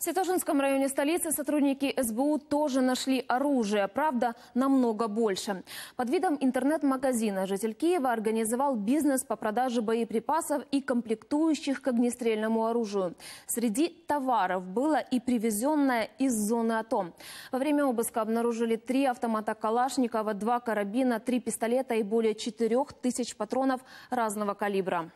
В Святошинском районе столицы сотрудники СБУ тоже нашли оружие, правда, намного больше. Под видом интернет-магазина житель Киева организовал бизнес по продаже боеприпасов и комплектующих к огнестрельному оружию. Среди товаров было и привезенное из зоны АТО. Во время обыска обнаружили три автомата Калашникова, два карабина, три пистолета и более четырех тысяч патронов разного калибра.